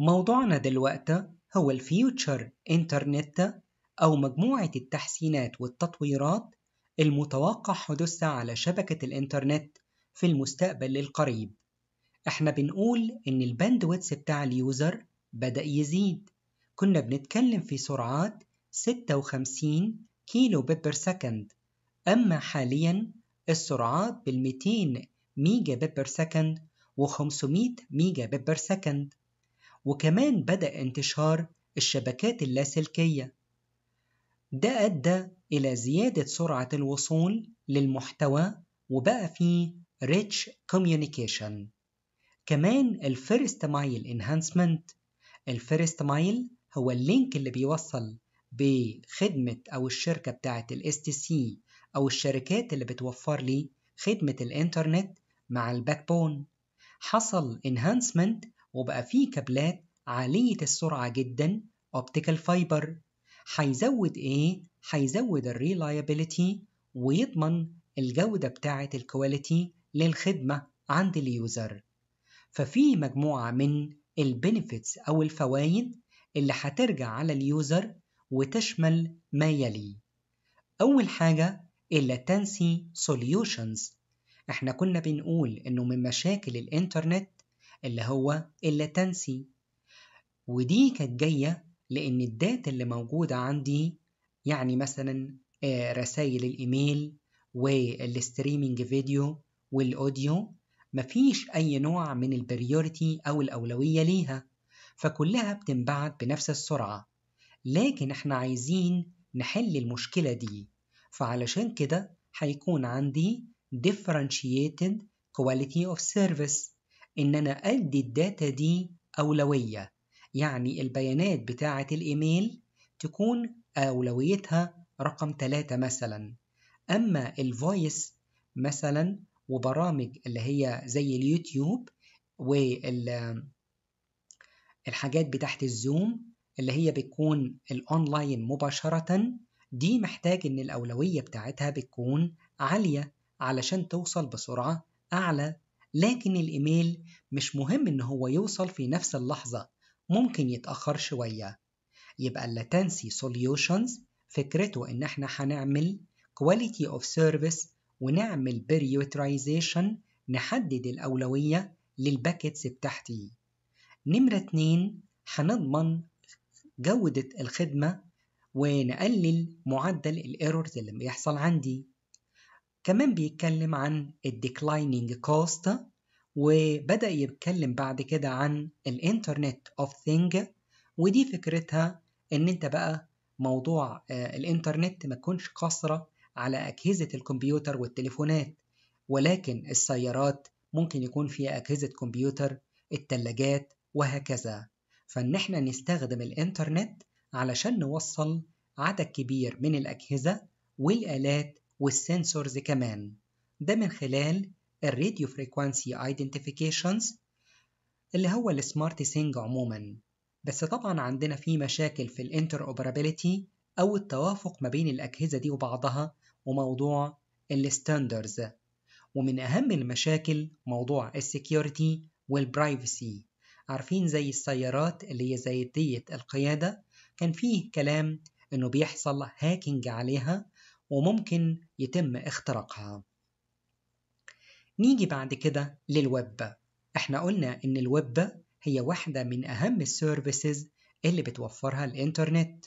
موضوعنا دلوقتي هو الفيوتشر انترنت أو مجموعة التحسينات والتطويرات المتوقع حدوثها على شبكة الإنترنت في المستقبل القريب احنا بنقول إن الباندويتس بتاع اليوزر بدأ يزيد كنا بنتكلم في سرعات 56 كيلو ببر سكند أما حاليا السرعات بال 200 ميجا ببر سكند و 500 ميجا ببر سكند وكمان بدأ انتشار الشبكات اللاسلكية ده أدى إلى زيادة سرعة الوصول للمحتوى وبقى فيه Rich Communication كمان الفيرست مايل انهانسمنت الفيرست مايل هو اللينك اللي بيوصل بخدمة أو الشركة بتاعة الـ STC سي أو الشركات اللي بتوفر لي خدمة الإنترنت مع الباك بون حصل انهانسمنت وبقى فيه كابلات عالية السرعة جدا اوبتيكال فايبر هيزود ايه؟ هيزود الريلايبيليتي ويضمن الجودة بتاعة الكواليتي للخدمة عند اليوزر ففي مجموعة من البنفيتس أو الفوائد اللي هترجع على اليوزر وتشمل ما يلي أول حاجة اللاتنسي سوليوشنز احنا كنا بنقول انه من مشاكل الانترنت اللي هو اللاتنسي ودي كانت جاية لأن الداتا اللي موجودة عندي يعني مثلا آه، رسائل الإيميل والستريمينج فيديو والأوديو مفيش أي نوع من البريوريتي أو الأولوية ليها فكلها بتنبعت بنفس السرعة لكن احنا عايزين نحل المشكلة دي فعلشان كده هيكون عندي differentiated quality of service إن أنا أدي الداتا دي أولوية يعني البيانات بتاعة الإيميل تكون أولويتها رقم 3 مثلا أما الفويس مثلا وبرامج اللي هي زي اليوتيوب والحاجات بتاعت الزوم اللي هي بتكون الأونلاين مباشرة دي محتاج إن الأولوية بتاعتها بتكون عالية علشان توصل بسرعة أعلى لكن الإيميل مش مهم إن هو يوصل في نفس اللحظة ممكن يتأخر شوية يبقى اللاتنسي سوليوشنز فكرته إن إحنا هنعمل quality of service ونعمل periodization نحدد الأولوية للباكتس بتاعتي نمرة اتنين هنضمن جودة الخدمة ونقلل معدل الايرورز اللي بيحصل عندي كمان بيتكلم عن الديكلايننج كوست وبدأ يتكلم بعد كده عن الانترنت اوف ثينج ودي فكرتها ان انت بقى موضوع آه، الانترنت ما تكونش قاصرة على أجهزة الكمبيوتر والتليفونات ولكن السيارات ممكن يكون فيها أجهزة كمبيوتر التلاجات وهكذا فإن احنا نستخدم الإنترنت علشان نوصل عدد كبير من الأجهزة والآلات والسنسورز كمان ده من خلال الراديو فريكوانسي ايدنتيفيكيشنز اللي هو السمارت سينج عموما بس طبعا عندنا في مشاكل في الانتر اوبرابيلتي او التوافق ما بين الاجهزه دي وبعضها وموضوع الستاندرز ومن اهم المشاكل موضوع السكيورتي والبرايفسي عارفين زي السيارات اللي هي زي القياده كان فيه كلام انه بيحصل هاكينج عليها وممكن يتم اختراقها نيجي بعد كده للويب احنا قلنا ان الويب هي واحدة من أهم السيرفيسز اللي بتوفرها الإنترنت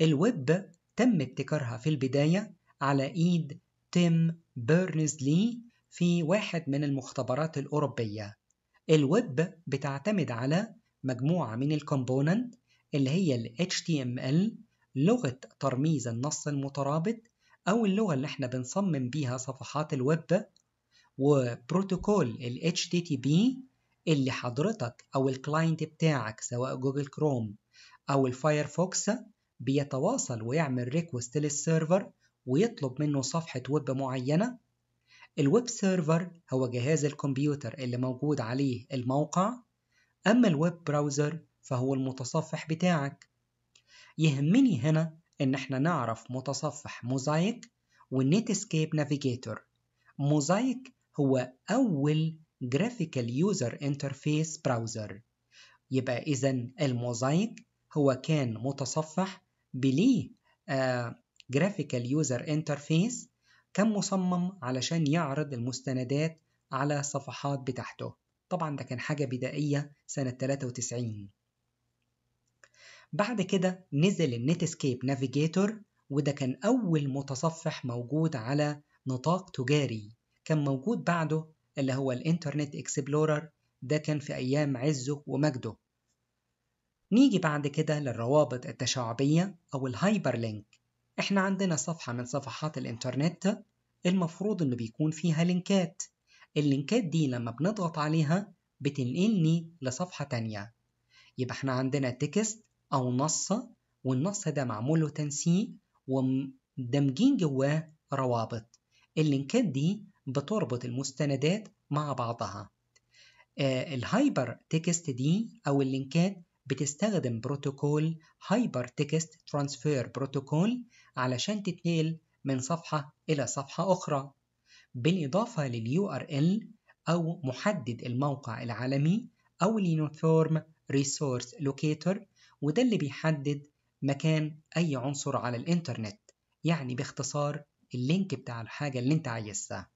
الويب تم ابتكارها في البداية على إيد تيم بيرنز لي في واحد من المختبرات الأوروبية الويب بتعتمد على مجموعة من الكومبوننت اللي هي ال HTML لغة ترميز النص المترابط أو اللغة اللي احنا بنصمم بيها صفحات الويب وبروتوكول ال HTTP اللي حضرتك أو الكلاينت بتاعك سواء جوجل كروم أو الفايرفوكس بيتواصل ويعمل ريكوست للسيرفر ويطلب منه صفحة ويب معينة الويب سيرفر هو جهاز الكمبيوتر اللي موجود عليه الموقع أما الويب براوزر فهو المتصفح بتاعك يهمني هنا إن إحنا نعرف متصفح موزايك والنيتسكيب نافيجيتور موزايك هو أول جرافيكال يوزر انترفيس براوزر يبقى إذا الموزايك هو كان متصفح بليه جرافيكال يوزر انترفيس كان مصمم علشان يعرض المستندات على صفحات بتاعته طبعا ده كان حاجة بدائية سنة 93 بعد كده نزل النيتسكيب نافيجيتور وده كان أول متصفح موجود على نطاق تجاري كان موجود بعده اللي هو الإنترنت إكسبلورر ده كان في أيام عزه ومجده نيجي بعد كده للروابط التشعبية أو الهايبر لينك إحنا عندنا صفحة من صفحات الإنترنت المفروض إنه بيكون فيها لينكات اللينكات دي لما بنضغط عليها بتنقلني لصفحة تانية يبقى إحنا عندنا تكست أو نص والنص ده معمول له تنسيق ومدمجين جواه روابط اللينكات دي بتربط المستندات مع بعضها آه، الهايبر تكست دي أو اللينكات بتستخدم بروتوكول هايبر تكست ترانسفير بروتوكول علشان تتنقل من صفحة إلى صفحة أخرى بالإضافة لليو ار ال أو محدد الموقع العالمي أو اليونيفورم ريسورس لوكيتور وده اللي بيحدد مكان أي عنصر على الإنترنت يعني باختصار اللينك بتاع الحاجة اللي أنت عايزها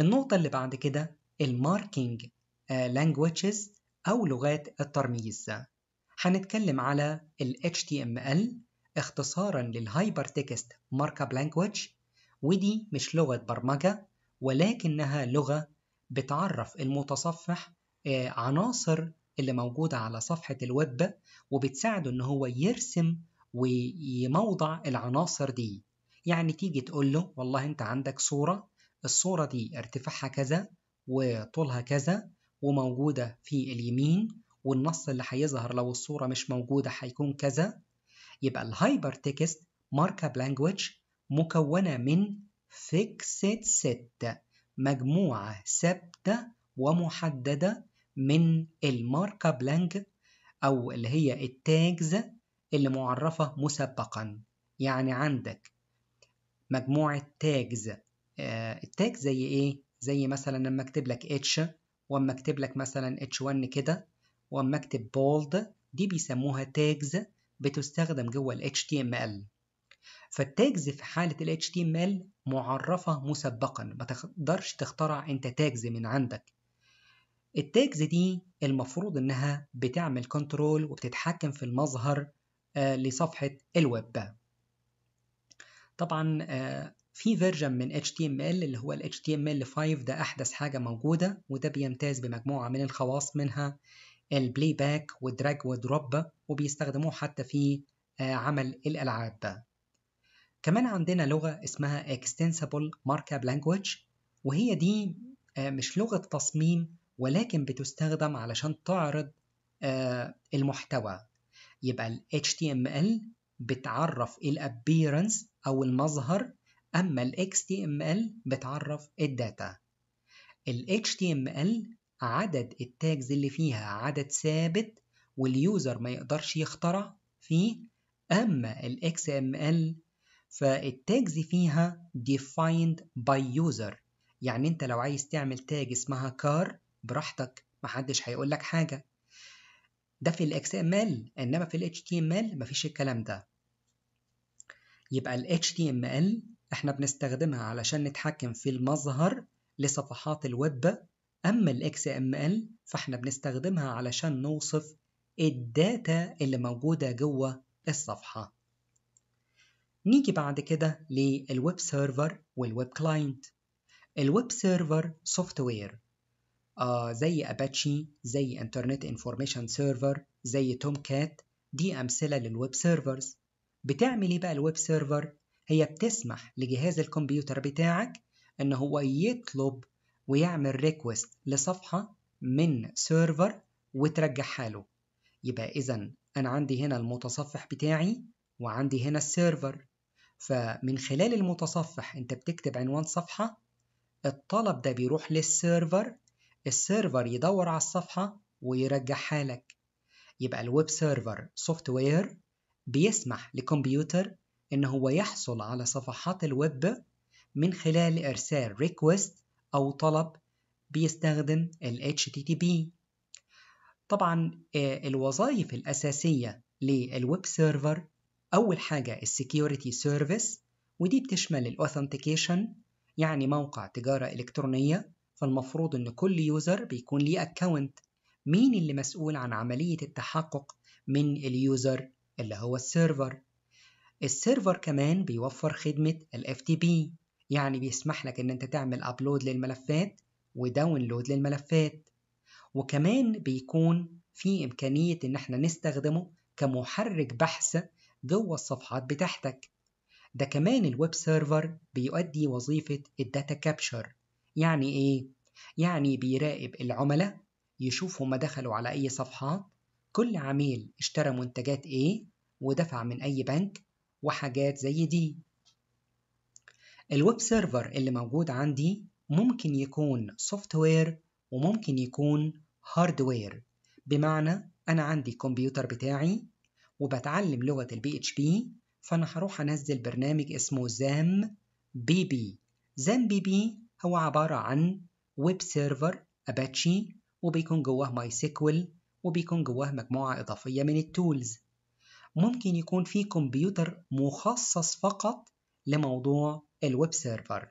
النقطة اللي بعد كده الماركينج لانجويجز آه، أو لغات الترميز هنتكلم على ال HTML اختصارا للهايبر تكست ماركاب لانجويج ودي مش لغة برمجة ولكنها لغة بتعرف المتصفح آه، عناصر اللي موجودة على صفحة الويب وبتساعده إن هو يرسم ويموضع العناصر دي يعني تيجي تقول له والله أنت عندك صورة الصورة دي ارتفاعها كذا وطولها كذا وموجودة في اليمين والنص اللي هيظهر لو الصورة مش موجودة هيكون كذا يبقى الهايبر تكست مارك اب مكونة من فيكسد ست مجموعة ثابتة ومحددة من الماركة بلانك أو اللي هي التاجز اللي معرفة مسبقا يعني عندك مجموعة تاجز آه، التاج زي إيه؟ زي مثلا لما أكتب لك اتش وأما أكتب لك مثلا اتش 1 كده وأما أكتب بولد دي بيسموها تاجز بتستخدم جوه ال HTML فالتاجز في حالة ال HTML معرفة مسبقا ما تقدرش تخترع أنت تاجز من عندك التاجز دي المفروض انها بتعمل كنترول وبتتحكم في المظهر آه، لصفحة الويب طبعا آه، في فيرجن من HTML اللي هو ال HTML5 ده أحدث حاجة موجودة وده بيمتاز بمجموعة من الخواص منها البلاي باك والدراج والدروب وبيستخدموه حتى في آه، عمل الألعاب كمان عندنا لغة اسمها Extensible Markup Language وهي دي مش لغة تصميم ولكن بتستخدم علشان تعرض آه، المحتوى يبقى ال HTML بتعرف ال appearance أو المظهر أما ال XTML بتعرف الداتا ال HTML عدد التاجز اللي فيها عدد ثابت واليوزر ما يقدرش يخترع فيه أما ال XML فالتاجز فيها defined by user يعني انت لو عايز تعمل تاج اسمها car براحتك محدش هيقول لك حاجة ده في ال XML إنما في ال HTML مفيش الكلام ده يبقى ال HTML إحنا بنستخدمها علشان نتحكم في المظهر لصفحات الويب أما ال XML فإحنا بنستخدمها علشان نوصف الداتا اللي موجودة جوه الصفحة نيجي بعد كده للويب سيرفر والويب كلاينت الويب سيرفر سوفت وير آه زي أباتشي زي انترنت انفورميشن سيرفر زي توم كات دي أمثلة للويب سيرفرز بتعمل إيه بقى الويب سيرفر؟ هي بتسمح لجهاز الكمبيوتر بتاعك إن هو يطلب ويعمل ريكوست لصفحة من سيرفر وترجعها له يبقى إذا أنا عندي هنا المتصفح بتاعي وعندي هنا السيرفر فمن خلال المتصفح أنت بتكتب عنوان صفحة الطلب ده بيروح للسيرفر السيرفر يدور على الصفحة ويرجعها لك يبقى الويب سيرفر سوفت وير بيسمح لكمبيوتر إن هو يحصل على صفحات الويب من خلال إرسال ريكوست أو طلب بيستخدم ال HTTP طبعا آه، الوظائف الأساسية للويب سيرفر أول حاجة السكيورتي سيرفيس ودي بتشمل الأوثنتيكيشن يعني موقع تجارة إلكترونية فالمفروض إن كل يوزر بيكون ليه أكونت مين اللي مسؤول عن عملية التحقق من اليوزر اللي هو السيرفر السيرفر كمان بيوفر خدمة الـ FTP يعني بيسمح لك إن أنت تعمل أبلود للملفات وداونلود للملفات وكمان بيكون في إمكانية إن إحنا نستخدمه كمحرك بحث جوه الصفحات بتاعتك ده كمان الويب سيرفر بيؤدي وظيفة الداتا كابشر يعني إيه؟ يعني بيراقب العملاء يشوف هما دخلوا على أي صفحات كل عميل اشترى منتجات إيه ودفع من أي بنك وحاجات زي دي الويب سيرفر اللي موجود عندي ممكن يكون سوفت وير وممكن يكون هارد وير بمعنى أنا عندي الكمبيوتر بتاعي وبتعلم لغة البي اتش بي فأنا هروح أنزل برنامج اسمه زام بي بي زام بي بي هو عبارة عن ويب سيرفر أباتشي وبيكون جواه ماي سيكول وبيكون جواه مجموعة إضافية من التولز ممكن يكون في كمبيوتر مخصص فقط لموضوع الويب سيرفر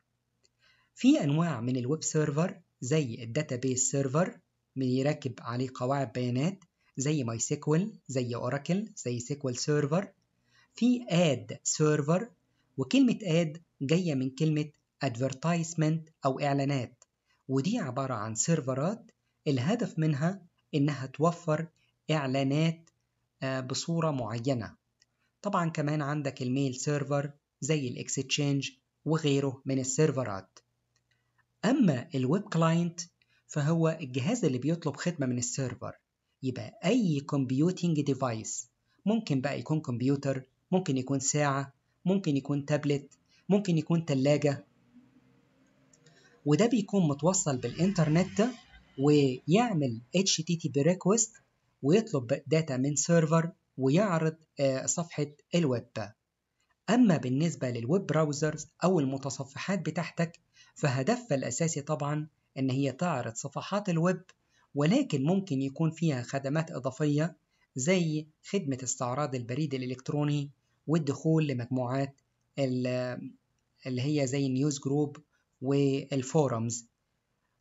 في أنواع من الويب سيرفر زي الداتابيس سيرفر يركب عليه قواعد بيانات زي ماي سيكول زي اوراكل زي سيكول سيرفر في اد سيرفر وكلمه اد جايه من كلمه advertisement أو إعلانات ودي عبارة عن سيرفرات الهدف منها إنها توفر إعلانات آه، بصورة معينة طبعا كمان عندك الميل سيرفر زي الاكستشينج وغيره من السيرفرات أما الويب كلاينت فهو الجهاز اللي بيطلب خدمة من السيرفر يبقى أي كمبيوتينج ديفايس ممكن بقى يكون كمبيوتر ممكن يكون ساعة ممكن يكون تابلت ممكن يكون تلاجة وده بيكون متوصل بالإنترنت ويعمل HTTP request ويطلب داتا من سيرفر ويعرض آه، صفحة الويب أما بالنسبة للويب براوزرز أو المتصفحات بتاعتك فهدفها الأساسي طبعا إن هي تعرض صفحات الويب ولكن ممكن يكون فيها خدمات إضافية زي خدمة استعراض البريد الإلكتروني والدخول لمجموعات آه، اللي هي زي النيوز جروب والفورمز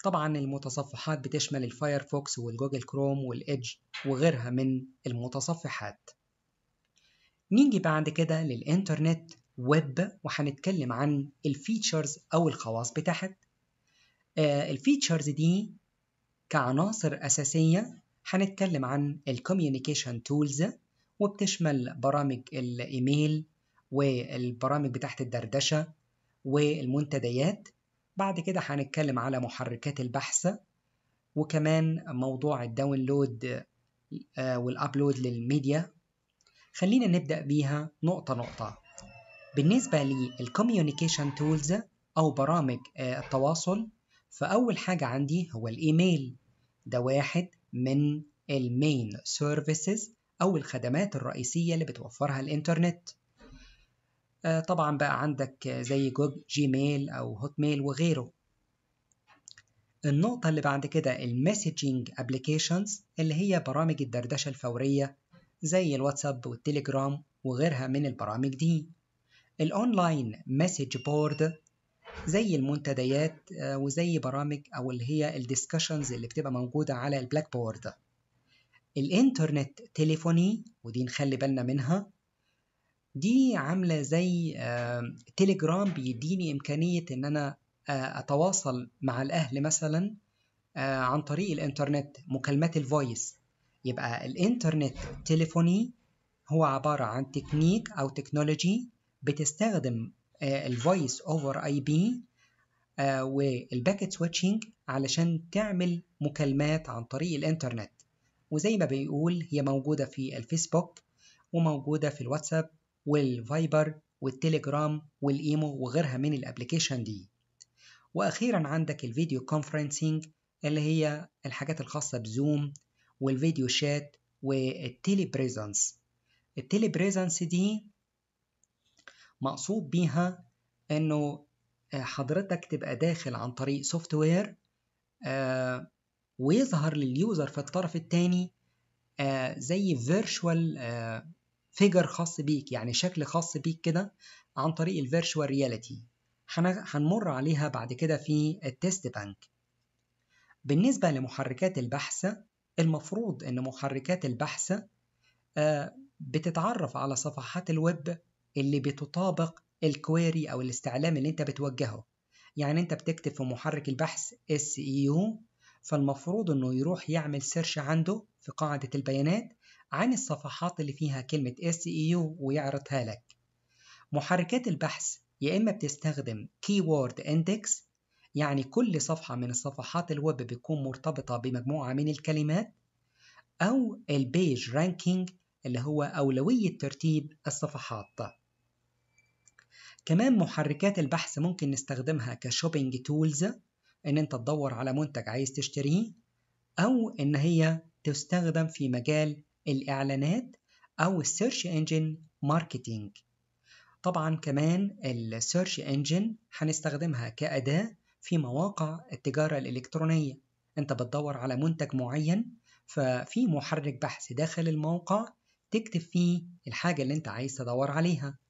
طبعا المتصفحات بتشمل الفايرفوكس والجوجل كروم والإدج وغيرها من المتصفحات نيجي بعد كده للإنترنت ويب وهنتكلم عن الفيتشرز أو الخواص بتاعت آه، الفيتشرز دي كعناصر أساسية هنتكلم عن الكوميونيكيشن تولز وبتشمل برامج الإيميل والبرامج بتاعت الدردشة والمنتديات بعد كده هنتكلم على محركات البحث وكمان موضوع الداونلود آه، والابلود للميديا خلينا نبدأ بيها نقطة نقطة بالنسبة للكوميونيكيشن تولز أو برامج آه، التواصل فأول حاجة عندي هو الإيميل ده واحد من المين سيرفيسز أو الخدمات الرئيسية اللي بتوفرها الإنترنت آه، طبعا بقى عندك زي جيميل أو هوت ميل وغيره النقطة اللي بعد كده المسجنج ابلكيشنز اللي هي برامج الدردشة الفورية زي الواتساب والتليجرام وغيرها من البرامج دي الأونلاين مسج بورد زي المنتديات آه، وزي برامج أو اللي هي الديسكشنز اللي بتبقى موجودة على البلاك بورد الإنترنت تليفوني ودي نخلي بالنا منها دي عاملة زي تليجرام بيديني إمكانية إن أنا أتواصل مع الأهل مثلا عن طريق الإنترنت مكالمات الفويس يبقى الإنترنت تليفوني هو عبارة عن تكنيك أو تكنولوجي بتستخدم الفويس أوفر أي بي والباكت سويتشنج علشان تعمل مكالمات عن طريق الإنترنت وزي ما بيقول هي موجودة في الفيسبوك وموجودة في الواتساب والفايبر والتليجرام والايمو وغيرها من الابلكيشن دي واخيرا عندك الفيديو كونفرنسنج اللي هي الحاجات الخاصه بزوم والفيديو شات والتيلي بريزنس التيلي بريزنس دي مقصود بيها انه آه، حضرتك تبقى داخل عن طريق سوفت وير آه، ويظهر لليوزر في الطرف الثاني آه، زي فيرتشوال فيجر خاص بيك يعني شكل خاص بيك كده عن طريق الفيرشوال رياليتي هنمر عليها بعد كده في التست بانك بالنسبة لمحركات البحث المفروض أن محركات البحث آه، بتتعرف على صفحات الويب اللي بتطابق الكويري أو الاستعلام اللي أنت بتوجهه يعني أنت بتكتب في محرك البحث SEO فالمفروض أنه يروح يعمل سيرش عنده في قاعدة البيانات عن الصفحات اللي فيها كلمة SEO ويعرضها لك محركات البحث يا إما بتستخدم Keyword Index يعني كل صفحة من الصفحات الويب بتكون مرتبطة بمجموعة من الكلمات أو البيج رانكينج اللي هو أولوية ترتيب الصفحات كمان محركات البحث ممكن نستخدمها كشوبينج تولز إن أنت تدور على منتج عايز تشتريه أو إن هي تستخدم في مجال الإعلانات أو السيرش انجن ماركتينج طبعا كمان السيرش انجن هنستخدمها كأداة في مواقع التجارة الإلكترونية أنت بتدور على منتج معين ففي محرك بحث داخل الموقع تكتب فيه الحاجة اللي أنت عايز تدور عليها